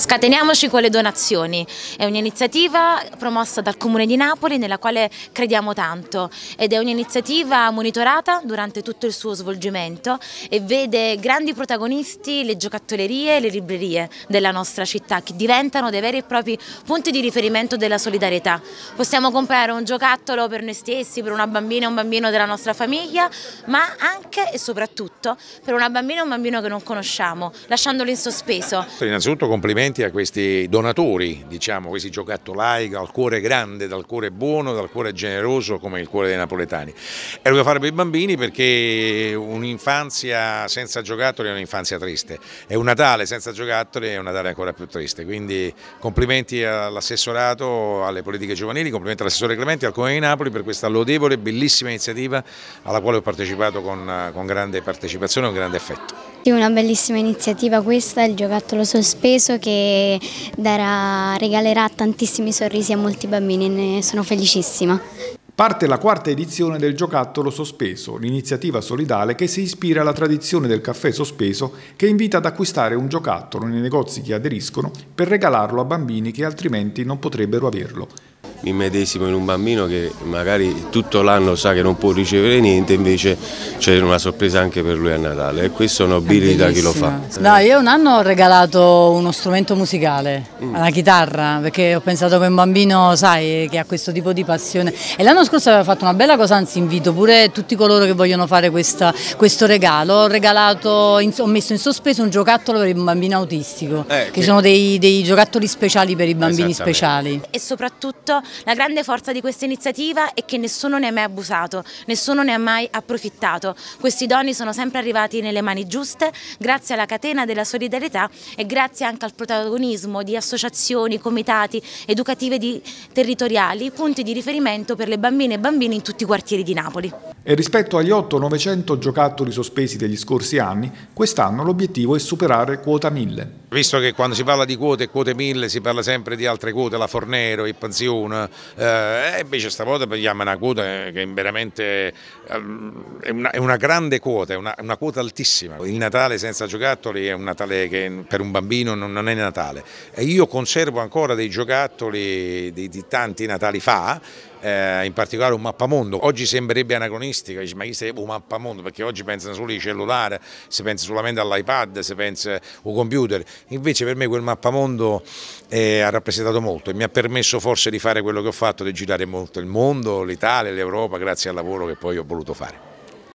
Scateniamoci con le donazioni, è un'iniziativa promossa dal Comune di Napoli nella quale crediamo tanto ed è un'iniziativa monitorata durante tutto il suo svolgimento e vede grandi protagonisti le giocattolerie e le librerie della nostra città che diventano dei veri e propri punti di riferimento della solidarietà. Possiamo comprare un giocattolo per noi stessi, per una bambina e un bambino della nostra famiglia, ma anche e soprattutto per una bambina e un bambino che non conosciamo, lasciandolo in sospeso. Innanzitutto complimenti complimenti a questi donatori, diciamo, questi giocattolai dal cuore grande, dal cuore buono, dal cuore generoso come il cuore dei napoletani. È lo da fare per i bambini perché un'infanzia senza giocattoli è un'infanzia triste e un Natale senza giocattoli è un Natale ancora più triste. Quindi complimenti all'assessorato, alle politiche giovanili, complimenti all'assessore Clementi, al Comune di Napoli per questa lodevole, bellissima iniziativa alla quale ho partecipato con, con grande partecipazione e un grande affetto. Sì, una bellissima iniziativa questa, il giocattolo sospeso che darà, regalerà tantissimi sorrisi a molti bambini ne sono felicissima. Parte la quarta edizione del Giocattolo Sospeso, l'iniziativa solidale che si ispira alla tradizione del caffè sospeso che invita ad acquistare un giocattolo nei negozi che aderiscono per regalarlo a bambini che altrimenti non potrebbero averlo mi medesimo in un bambino che magari tutto l'anno sa che non può ricevere niente, invece c'è una sorpresa anche per lui a Natale e questo nobilita chi lo fa. No, io un anno ho regalato uno strumento musicale, mm. la chitarra, perché ho pensato che un bambino, sai, che ha questo tipo di passione. E l'anno scorso aveva fatto una bella cosa, anzi invito pure tutti coloro che vogliono fare questa, questo regalo. Ho, regalato, ho messo in sospeso un giocattolo per un bambino autistico, eh, che, che, sono dei, dei, giocattoli speciali per i bambini speciali. E soprattutto la grande forza di questa iniziativa è che nessuno ne ha mai abusato, nessuno ne ha mai approfittato. Questi doni sono sempre arrivati nelle mani giuste grazie alla catena della solidarietà e grazie anche al protagonismo di associazioni, comitati, educative di, territoriali, punti di riferimento per le bambine e bambini in tutti i quartieri di Napoli. E rispetto agli 8-900 giocattoli sospesi degli scorsi anni, quest'anno l'obiettivo è superare quota 1000. Visto che quando si parla di quote e quote 1000 si parla sempre di altre quote, la Fornero, il Pansione, eh, eh, invece stavolta prendiamo una quota che veramente eh, è una, è una grande quota, è una, una, quota altissima. Il Natale senza giocattoli è un Natale che per un bambino non, non è Natale. E io conservo ancora dei giocattoli di, di tanti Natali fa eh, in particolare un mappamondo. Oggi sembrerebbe anacronistica, dice, ma chi sarebbe un mappamondo? Perché oggi pensano solo ai cellulari, si pensa solamente all'iPad, si pensa al computer. Invece per me quel mappamondo eh, ha rappresentato molto e mi ha permesso forse di fare quello che ho fatto, di girare molto il mondo, l'Italia, l'Europa, grazie al lavoro che poi ho voluto fare.